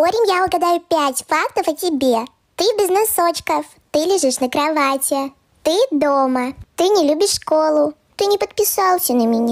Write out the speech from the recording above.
Поспорим, я угадаю пять фактов о тебе. Ты без носочков, ты лежишь на кровати, ты дома, ты не любишь школу, ты не подписался на меня.